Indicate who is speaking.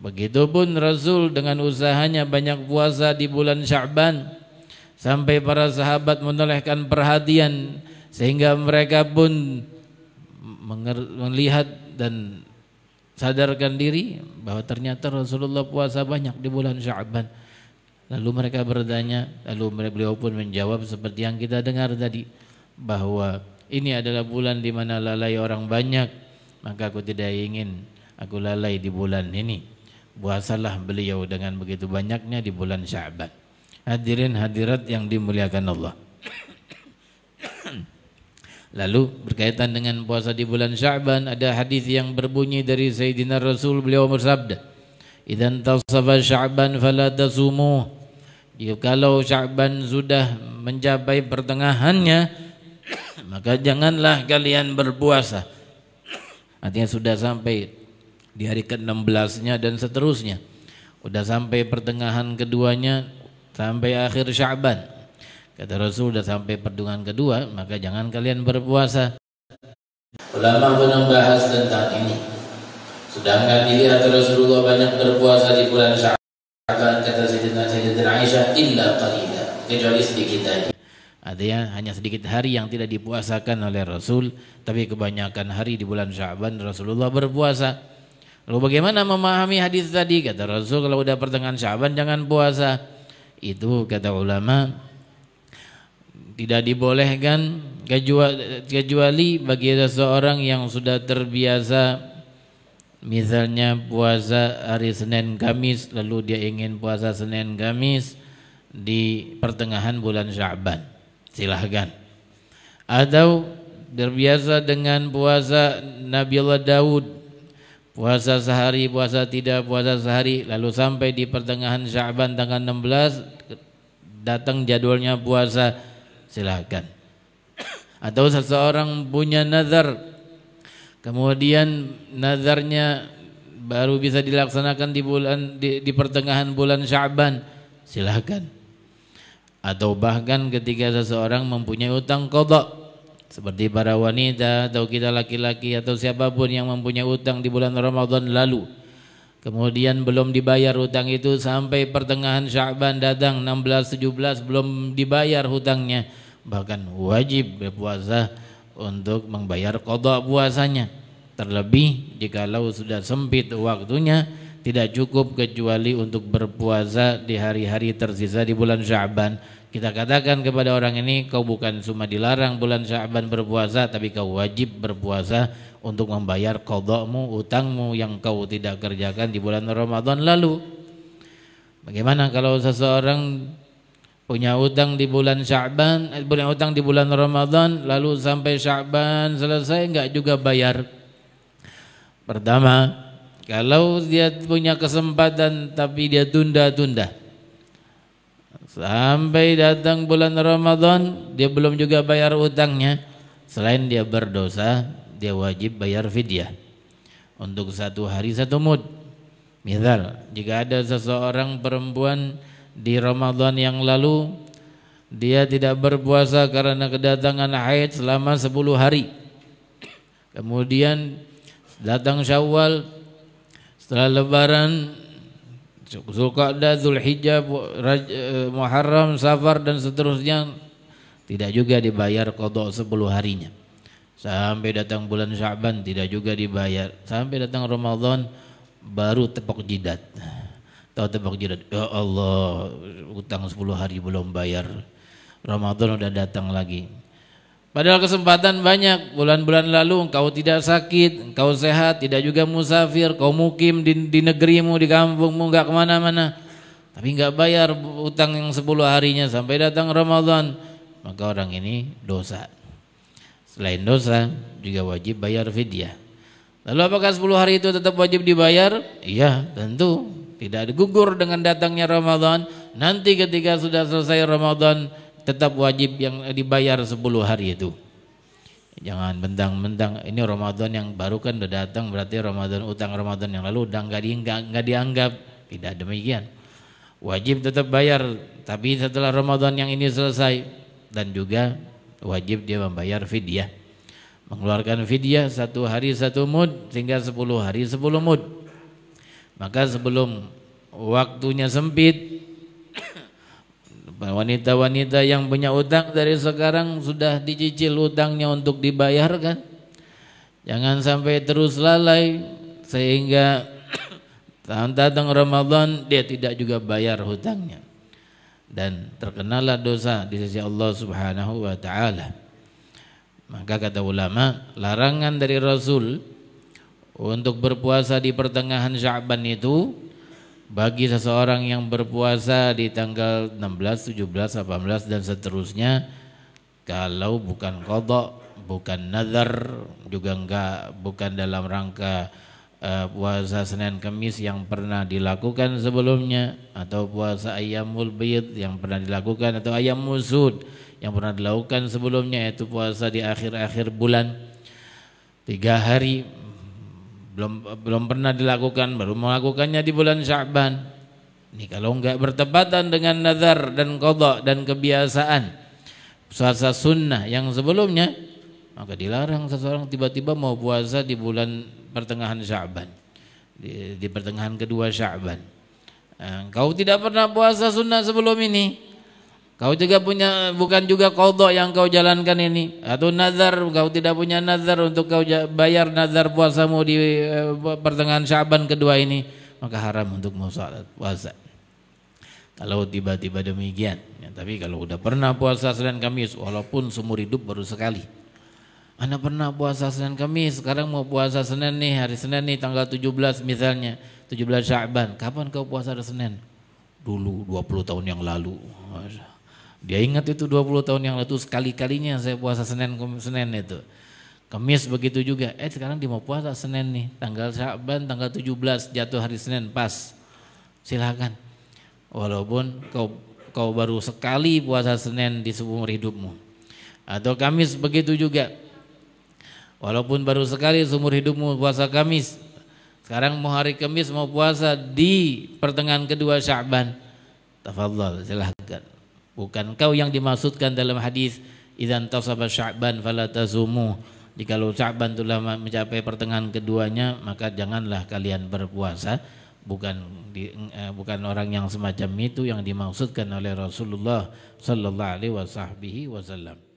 Speaker 1: Begitupun Rasul dengan usahanya banyak puasa di bulan Sya'ban sampai para sahabat menolehkan perhatian sehingga mereka pun melihat dan sadarkan diri bahwa ternyata Rasulullah puasa banyak di bulan Sya'ban. Lalu mereka bertanya, lalu beliau pun menjawab seperti yang kita dengar tadi bahwa ini adalah bulan di mana lalai orang banyak, maka aku tidak ingin aku lalai di bulan ini. Puasalah beliau dengan begitu banyaknya di bulan Syaban. Hadirin hadirat yang dimuliakan Allah. Lalu berkaitan dengan puasa di bulan Syaban ada hadis yang berbunyi dari Sayyidina Rasul beliau bersabda, "Idzan tasaba Syaban fala tasumuh." Kalau Syaban sudah mencapai pertengahannya, maka janganlah kalian berpuasa. Artinya sudah sampai di hari ke-16-nya dan seterusnya. Udah sampai pertengahan keduanya sampai akhir Sya'ban. Kata Rasul udah sampai pertengahan kedua, maka jangan kalian berpuasa. Ulama pun membahas tentang ini. Sedangkan dilihat Rasulullah banyak berpuasa di bulan Sya'ban kata Sayyidina Sayyidina Aisyah illa qalila, kecuali sedikit aja. Artinya hanya sedikit hari yang tidak dipuasakan oleh Rasul, tapi kebanyakan hari di bulan Sya'ban Rasulullah berpuasa. Lalu bagaimana memahami hadis tadi? Kata Rasul kalau sudah pertengahan Syaban jangan puasa. Itu kata ulama tidak dibolehkan kecuali bagi seseorang yang sudah terbiasa misalnya puasa hari Senin Kamis lalu dia ingin puasa Senin Kamis di pertengahan bulan Syaban. Silahkan. Atau terbiasa dengan puasa Nabi Allah Daud puasa sehari, puasa tidak, puasa sehari, lalu sampai di pertengahan Syaban tanggal 16 datang jadwalnya puasa, silakan. Atau seseorang punya nazar, kemudian nazarnya baru bisa dilaksanakan di bulan di, di pertengahan bulan Syaban, silakan. Atau bahkan ketika seseorang mempunyai utang kodok, seperti para wanita atau kita laki-laki atau siapapun yang mempunyai utang di bulan Ramadan lalu. Kemudian belum dibayar hutang itu sampai pertengahan Syaban datang 16-17 belum dibayar hutangnya. Bahkan wajib berpuasa untuk membayar kodok puasanya. Terlebih jikalau sudah sempit waktunya tidak cukup kecuali untuk berpuasa di hari-hari tersisa di bulan Syaban kita katakan kepada orang ini kau bukan cuma dilarang bulan Syaban berpuasa tapi kau wajib berpuasa untuk membayar kodokmu, utangmu yang kau tidak kerjakan di bulan Ramadan lalu. Bagaimana kalau seseorang punya utang di bulan Syaban, eh, punya utang di bulan Ramadan lalu sampai Syaban selesai enggak juga bayar? Pertama, kalau dia punya kesempatan tapi dia tunda-tunda Sampai datang bulan Ramadan, dia belum juga bayar utangnya. Selain dia berdosa, dia wajib bayar fidyah. Untuk satu hari satu mud. Misal, jika ada seseorang perempuan di Ramadan yang lalu, dia tidak berpuasa karena kedatangan haid selama sepuluh hari. Kemudian datang syawal, setelah lebaran Zulqa'dah, Zulhijjah, eh, Muharram, Safar dan seterusnya tidak juga dibayar kodok 10 harinya. Sampai datang bulan Syaban tidak juga dibayar. Sampai datang Ramadan baru tepok jidat. Tahu tepok jidat? Ya Allah, utang 10 hari belum bayar. Ramadan udah datang lagi Padahal kesempatan banyak, bulan-bulan lalu engkau tidak sakit, engkau sehat, tidak juga musafir, kau mukim di, di negerimu, di kampungmu, enggak kemana-mana. Tapi enggak bayar utang yang sepuluh harinya sampai datang Ramadan. Maka orang ini dosa. Selain dosa, juga wajib bayar fidyah. Lalu apakah sepuluh hari itu tetap wajib dibayar? Iya, tentu. Tidak digugur dengan datangnya Ramadan. Nanti ketika sudah selesai Ramadan, tetap wajib yang dibayar 10 hari itu. Jangan bentang-bentang ini Ramadan yang baru kan udah datang berarti Ramadan utang Ramadan yang lalu udah enggak, dianggap, enggak dianggap. Tidak demikian. Wajib tetap bayar tapi setelah Ramadan yang ini selesai dan juga wajib dia membayar fidyah. Mengeluarkan fidyah satu hari satu mud sehingga 10 hari 10 mud. Maka sebelum waktunya sempit wanita-wanita yang punya utang dari sekarang sudah dicicil utangnya untuk dibayarkan jangan sampai terus lalai sehingga tahun datang Ramadan dia tidak juga bayar hutangnya dan terkenalah dosa di sisi Allah Subhanahu wa taala maka kata ulama larangan dari Rasul untuk berpuasa di pertengahan Sya'ban itu bagi seseorang yang berpuasa di tanggal 16, 17, 18 dan seterusnya kalau bukan kodok, bukan nazar juga enggak bukan dalam rangka uh, puasa Senin Kamis yang pernah dilakukan sebelumnya atau puasa Ayamul Bayt yang pernah dilakukan atau Ayam Musud yang pernah dilakukan sebelumnya yaitu puasa di akhir-akhir bulan tiga hari belum belum pernah dilakukan baru melakukannya di bulan Sya'ban ini kalau enggak bertepatan dengan nazar dan kodok dan kebiasaan puasa sunnah yang sebelumnya maka dilarang seseorang tiba-tiba mau puasa di bulan pertengahan Sya'ban di, di pertengahan kedua Sya'ban eh, kau tidak pernah puasa sunnah sebelum ini Kau juga punya bukan juga kodok yang kau jalankan ini atau nazar kau tidak punya nazar untuk kau bayar nazar puasamu di eh, pertengahan Syaban kedua ini maka haram untuk mau salat puasa. Kalau tiba-tiba demikian, ya, tapi kalau udah pernah puasa Senin Kamis walaupun seumur hidup baru sekali. Anda pernah puasa Senin Kamis, sekarang mau puasa Senin nih, hari Senin nih tanggal 17 misalnya, 17 Syaban. Kapan kau puasa hari Senin? Dulu 20 tahun yang lalu. Masya dia ingat itu 20 tahun yang lalu sekali-kalinya saya puasa Senin Senin itu. Kemis begitu juga. Eh sekarang dia mau puasa Senin nih, tanggal Syaban tanggal 17 jatuh hari Senin pas. Silakan. Walaupun kau kau baru sekali puasa Senin di seumur hidupmu. Atau Kamis begitu juga. Walaupun baru sekali seumur hidupmu puasa Kamis. Sekarang mau hari Kamis mau puasa di pertengahan kedua Syaban. Tafadhol silahkan. Bukan kau yang dimaksudkan dalam hadis idzan tasaba sya'ban fala tazumu. Jikalau Sya'ban telah mencapai pertengahan keduanya, maka janganlah kalian berpuasa. Bukan di, eh, bukan orang yang semacam itu yang dimaksudkan oleh Rasulullah sallallahu alaihi wasallam.